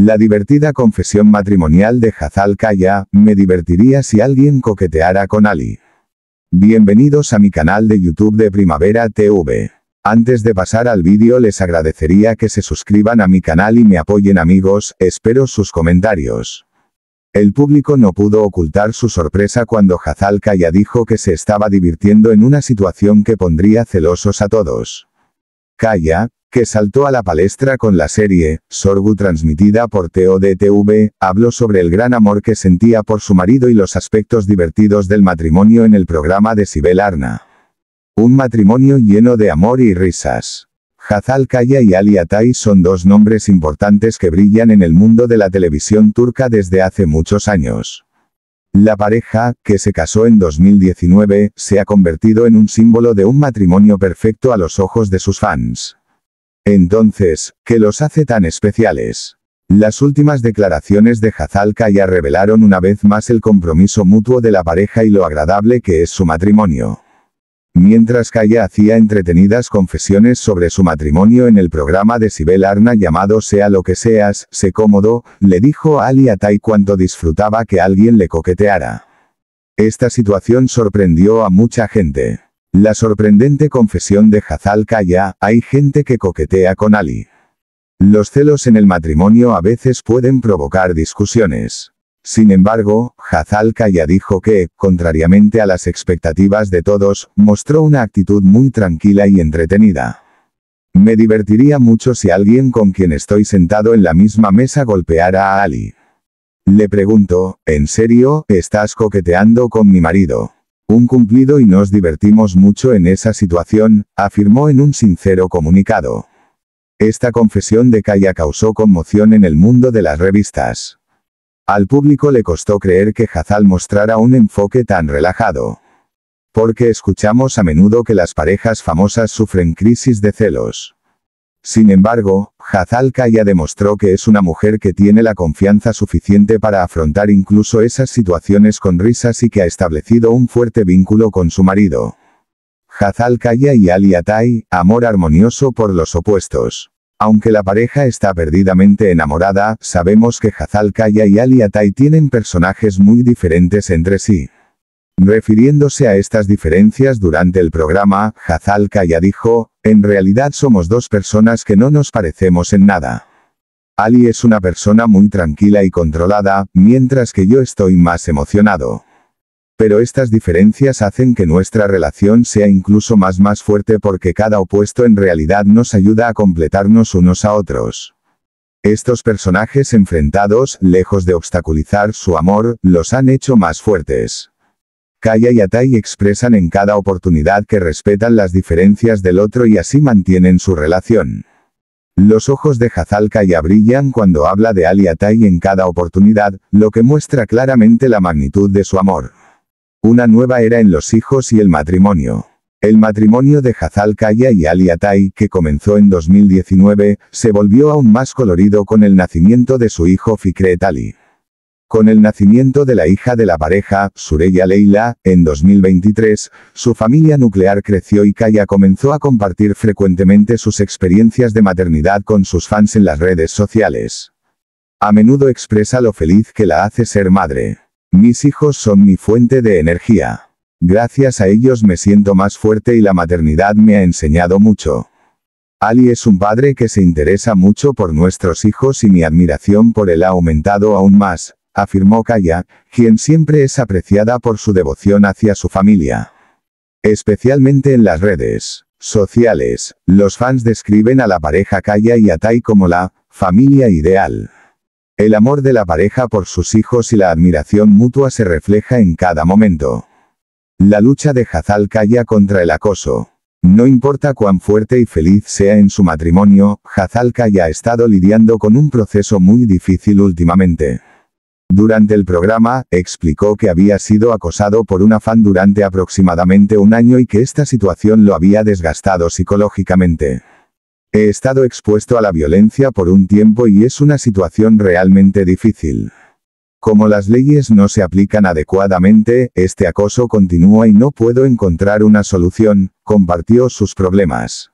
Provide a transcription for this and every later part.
La divertida confesión matrimonial de Hazal Kaya, me divertiría si alguien coqueteara con Ali. Bienvenidos a mi canal de YouTube de Primavera TV. Antes de pasar al vídeo les agradecería que se suscriban a mi canal y me apoyen amigos, espero sus comentarios. El público no pudo ocultar su sorpresa cuando Hazal Kaya dijo que se estaba divirtiendo en una situación que pondría celosos a todos. Kaya, que saltó a la palestra con la serie, Sorgu transmitida por TODTV, habló sobre el gran amor que sentía por su marido y los aspectos divertidos del matrimonio en el programa de Sibel Arna. Un matrimonio lleno de amor y risas. Hazal Kaya y Ali Atay son dos nombres importantes que brillan en el mundo de la televisión turca desde hace muchos años. La pareja, que se casó en 2019, se ha convertido en un símbolo de un matrimonio perfecto a los ojos de sus fans. Entonces, ¿qué los hace tan especiales? Las últimas declaraciones de Hazal Kaya revelaron una vez más el compromiso mutuo de la pareja y lo agradable que es su matrimonio. Mientras Kaya hacía entretenidas confesiones sobre su matrimonio en el programa de Sibel Arna llamado Sea lo que seas, sé cómodo, le dijo a Ali Atay cuánto disfrutaba que alguien le coqueteara. Esta situación sorprendió a mucha gente. La sorprendente confesión de Hazal Kaya, hay gente que coquetea con Ali. Los celos en el matrimonio a veces pueden provocar discusiones. Sin embargo, Hazal Kaya dijo que, contrariamente a las expectativas de todos, mostró una actitud muy tranquila y entretenida. Me divertiría mucho si alguien con quien estoy sentado en la misma mesa golpeara a Ali. Le pregunto, ¿en serio, estás coqueteando con mi marido? Un cumplido y nos divertimos mucho en esa situación, afirmó en un sincero comunicado. Esta confesión de Kaya causó conmoción en el mundo de las revistas. Al público le costó creer que Hazal mostrara un enfoque tan relajado. Porque escuchamos a menudo que las parejas famosas sufren crisis de celos. Sin embargo, Hazal Kaya demostró que es una mujer que tiene la confianza suficiente para afrontar incluso esas situaciones con risas y que ha establecido un fuerte vínculo con su marido. Kaya y Ali Atay, amor armonioso por los opuestos. Aunque la pareja está perdidamente enamorada, sabemos que Hazal Kaya y Ali Atay tienen personajes muy diferentes entre sí. Refiriéndose a estas diferencias durante el programa, Kaya dijo, en realidad somos dos personas que no nos parecemos en nada. Ali es una persona muy tranquila y controlada, mientras que yo estoy más emocionado. Pero estas diferencias hacen que nuestra relación sea incluso más más fuerte porque cada opuesto en realidad nos ayuda a completarnos unos a otros. Estos personajes enfrentados, lejos de obstaculizar su amor, los han hecho más fuertes. Kaya y Atai expresan en cada oportunidad que respetan las diferencias del otro y así mantienen su relación. Los ojos de Hazal Kaya brillan cuando habla de Ali Atai en cada oportunidad, lo que muestra claramente la magnitud de su amor. Una nueva era en los hijos y el matrimonio. El matrimonio de Hazal Kaya y Ali Atai, que comenzó en 2019, se volvió aún más colorido con el nacimiento de su hijo Fikret Ali. Con el nacimiento de la hija de la pareja, Sureya Leila, en 2023, su familia nuclear creció y Kaya comenzó a compartir frecuentemente sus experiencias de maternidad con sus fans en las redes sociales. A menudo expresa lo feliz que la hace ser madre. Mis hijos son mi fuente de energía. Gracias a ellos me siento más fuerte y la maternidad me ha enseñado mucho. Ali es un padre que se interesa mucho por nuestros hijos y mi admiración por él ha aumentado aún más, afirmó Kaya, quien siempre es apreciada por su devoción hacia su familia. Especialmente en las redes sociales, los fans describen a la pareja Kaya y Atai como la familia ideal. El amor de la pareja por sus hijos y la admiración mutua se refleja en cada momento. La lucha de Hazal Kaya contra el acoso. No importa cuán fuerte y feliz sea en su matrimonio, Hazal Kaya ha estado lidiando con un proceso muy difícil últimamente. Durante el programa, explicó que había sido acosado por una fan durante aproximadamente un año y que esta situación lo había desgastado psicológicamente. He estado expuesto a la violencia por un tiempo y es una situación realmente difícil. Como las leyes no se aplican adecuadamente, este acoso continúa y no puedo encontrar una solución, compartió sus problemas.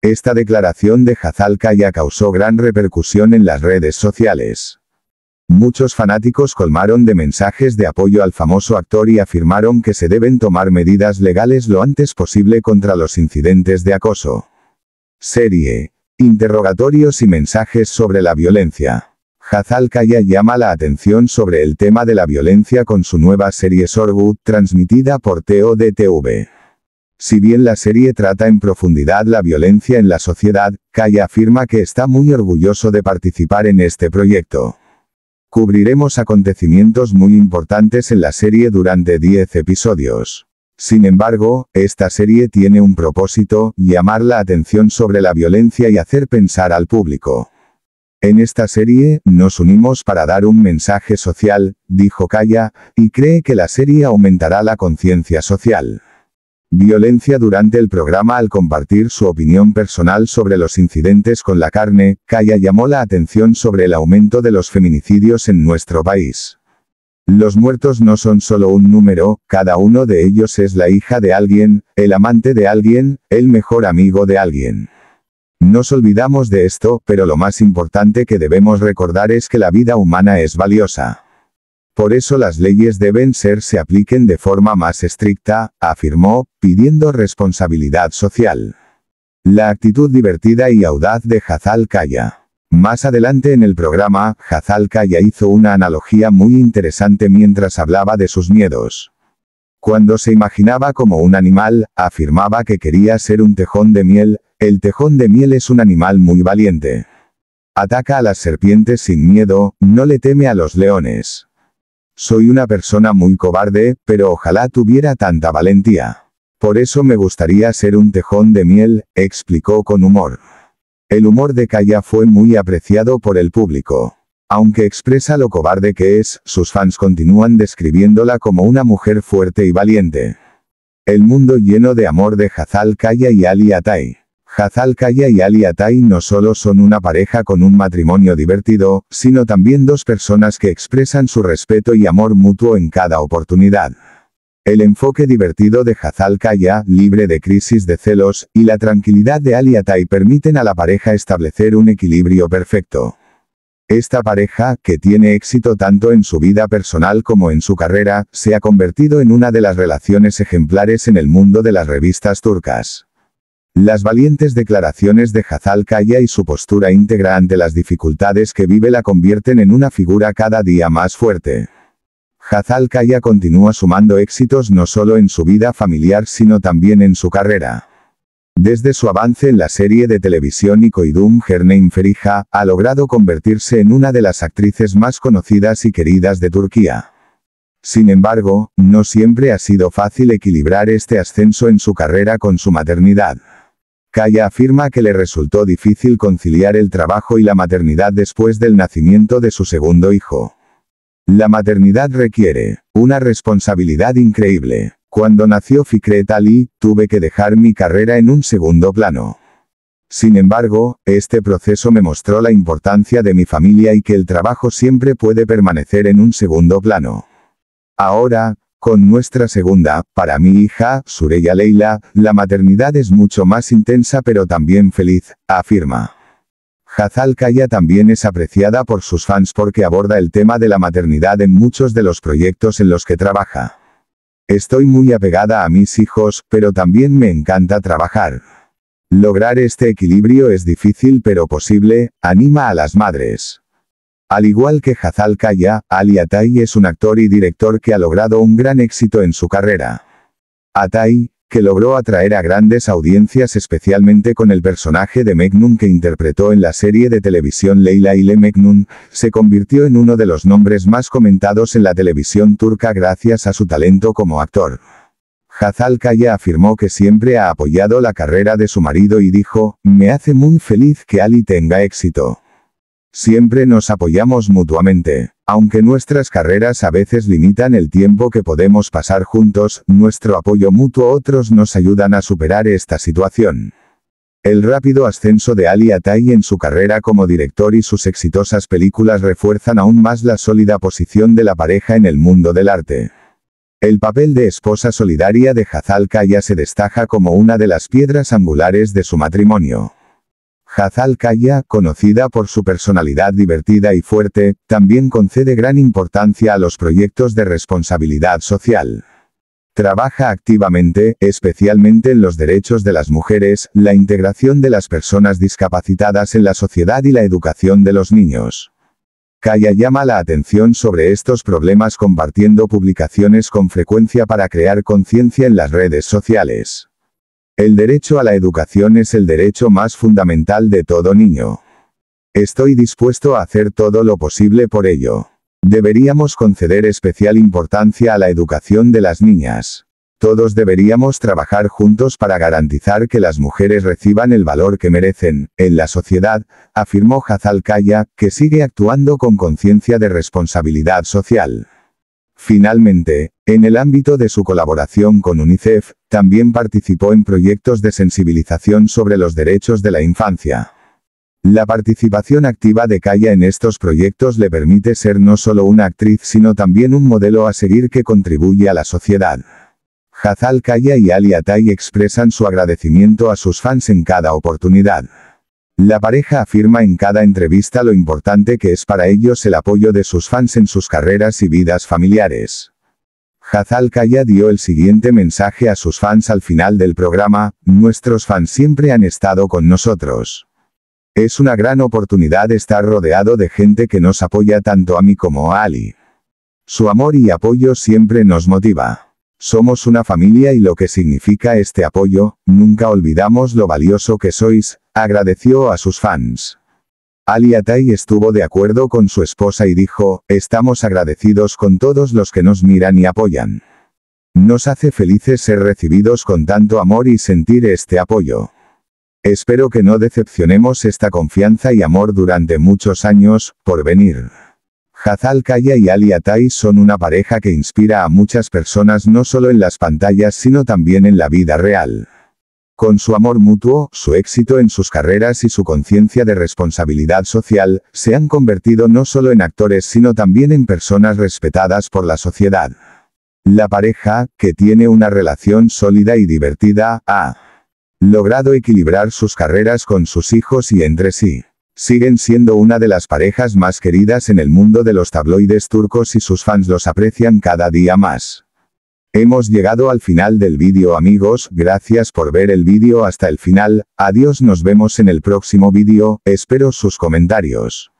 Esta declaración de Hazal Kaya causó gran repercusión en las redes sociales. Muchos fanáticos colmaron de mensajes de apoyo al famoso actor y afirmaron que se deben tomar medidas legales lo antes posible contra los incidentes de acoso. Serie. Interrogatorios y mensajes sobre la violencia. Hazal Kaya llama la atención sobre el tema de la violencia con su nueva serie Sorgut, transmitida por TODTV. Si bien la serie trata en profundidad la violencia en la sociedad, Kaya afirma que está muy orgulloso de participar en este proyecto. Cubriremos acontecimientos muy importantes en la serie durante 10 episodios. Sin embargo, esta serie tiene un propósito, llamar la atención sobre la violencia y hacer pensar al público. En esta serie, nos unimos para dar un mensaje social, dijo Kaya, y cree que la serie aumentará la conciencia social. Violencia durante el programa al compartir su opinión personal sobre los incidentes con la carne, Kaya llamó la atención sobre el aumento de los feminicidios en nuestro país. Los muertos no son solo un número, cada uno de ellos es la hija de alguien, el amante de alguien, el mejor amigo de alguien. Nos olvidamos de esto, pero lo más importante que debemos recordar es que la vida humana es valiosa. Por eso las leyes deben ser se apliquen de forma más estricta, afirmó, pidiendo responsabilidad social. La actitud divertida y audaz de Hazal Kaya. Más adelante en el programa, Hazal Kaya hizo una analogía muy interesante mientras hablaba de sus miedos. Cuando se imaginaba como un animal, afirmaba que quería ser un tejón de miel, el tejón de miel es un animal muy valiente. Ataca a las serpientes sin miedo, no le teme a los leones. Soy una persona muy cobarde, pero ojalá tuviera tanta valentía. Por eso me gustaría ser un tejón de miel, explicó con humor. El humor de Kaya fue muy apreciado por el público. Aunque expresa lo cobarde que es, sus fans continúan describiéndola como una mujer fuerte y valiente. El mundo lleno de amor de Hazal Kaya y Ali Atay. Hazal Kaya y Ali Atay no solo son una pareja con un matrimonio divertido, sino también dos personas que expresan su respeto y amor mutuo en cada oportunidad. El enfoque divertido de Hazal Kaya, libre de crisis de celos, y la tranquilidad de Atay permiten a la pareja establecer un equilibrio perfecto. Esta pareja, que tiene éxito tanto en su vida personal como en su carrera, se ha convertido en una de las relaciones ejemplares en el mundo de las revistas turcas. Las valientes declaraciones de Hazal Kaya y su postura íntegra ante las dificultades que vive la convierten en una figura cada día más fuerte. Hazal Kaya continúa sumando éxitos no solo en su vida familiar sino también en su carrera. Desde su avance en la serie de televisión Ikoidum Gerne Ferija, ha logrado convertirse en una de las actrices más conocidas y queridas de Turquía. Sin embargo, no siempre ha sido fácil equilibrar este ascenso en su carrera con su maternidad. Kaya afirma que le resultó difícil conciliar el trabajo y la maternidad después del nacimiento de su segundo hijo. La maternidad requiere una responsabilidad increíble. Cuando nació Fikret Ali, tuve que dejar mi carrera en un segundo plano. Sin embargo, este proceso me mostró la importancia de mi familia y que el trabajo siempre puede permanecer en un segundo plano. Ahora, con nuestra segunda, para mi hija, Sureya Leila, la maternidad es mucho más intensa pero también feliz, afirma. Hazal Kaya también es apreciada por sus fans porque aborda el tema de la maternidad en muchos de los proyectos en los que trabaja. Estoy muy apegada a mis hijos, pero también me encanta trabajar. Lograr este equilibrio es difícil pero posible, anima a las madres. Al igual que Hazal Kaya, Ali Atay es un actor y director que ha logrado un gran éxito en su carrera. Atay, que logró atraer a grandes audiencias especialmente con el personaje de Meknun que interpretó en la serie de televisión Leila ile Meknun, se convirtió en uno de los nombres más comentados en la televisión turca gracias a su talento como actor. Hazal Kaya afirmó que siempre ha apoyado la carrera de su marido y dijo, me hace muy feliz que Ali tenga éxito. Siempre nos apoyamos mutuamente. Aunque nuestras carreras a veces limitan el tiempo que podemos pasar juntos, nuestro apoyo mutuo otros nos ayudan a superar esta situación. El rápido ascenso de Ali Atay en su carrera como director y sus exitosas películas refuerzan aún más la sólida posición de la pareja en el mundo del arte. El papel de esposa solidaria de Hazal Kaya se destaca como una de las piedras angulares de su matrimonio. Hazal Kaya, conocida por su personalidad divertida y fuerte, también concede gran importancia a los proyectos de responsabilidad social. Trabaja activamente, especialmente en los derechos de las mujeres, la integración de las personas discapacitadas en la sociedad y la educación de los niños. Kaya llama la atención sobre estos problemas compartiendo publicaciones con frecuencia para crear conciencia en las redes sociales. El derecho a la educación es el derecho más fundamental de todo niño. Estoy dispuesto a hacer todo lo posible por ello. Deberíamos conceder especial importancia a la educación de las niñas. Todos deberíamos trabajar juntos para garantizar que las mujeres reciban el valor que merecen, en la sociedad, afirmó Hazal Kaya, que sigue actuando con conciencia de responsabilidad social. Finalmente, en el ámbito de su colaboración con UNICEF, también participó en proyectos de sensibilización sobre los derechos de la infancia. La participación activa de Kaya en estos proyectos le permite ser no solo una actriz sino también un modelo a seguir que contribuye a la sociedad. Hazal Kaya y Ali Atay expresan su agradecimiento a sus fans en cada oportunidad. La pareja afirma en cada entrevista lo importante que es para ellos el apoyo de sus fans en sus carreras y vidas familiares. Hazal Kaya dio el siguiente mensaje a sus fans al final del programa, nuestros fans siempre han estado con nosotros. Es una gran oportunidad estar rodeado de gente que nos apoya tanto a mí como a Ali. Su amor y apoyo siempre nos motiva. Somos una familia y lo que significa este apoyo, nunca olvidamos lo valioso que sois, agradeció a sus fans. Ali Atay estuvo de acuerdo con su esposa y dijo, estamos agradecidos con todos los que nos miran y apoyan. Nos hace felices ser recibidos con tanto amor y sentir este apoyo. Espero que no decepcionemos esta confianza y amor durante muchos años, por venir. Hazal Kaya y Ali Atay son una pareja que inspira a muchas personas no solo en las pantallas sino también en la vida real. Con su amor mutuo, su éxito en sus carreras y su conciencia de responsabilidad social, se han convertido no solo en actores sino también en personas respetadas por la sociedad. La pareja, que tiene una relación sólida y divertida, ha logrado equilibrar sus carreras con sus hijos y entre sí. Siguen siendo una de las parejas más queridas en el mundo de los tabloides turcos y sus fans los aprecian cada día más. Hemos llegado al final del vídeo amigos, gracias por ver el vídeo hasta el final, adiós nos vemos en el próximo vídeo, espero sus comentarios.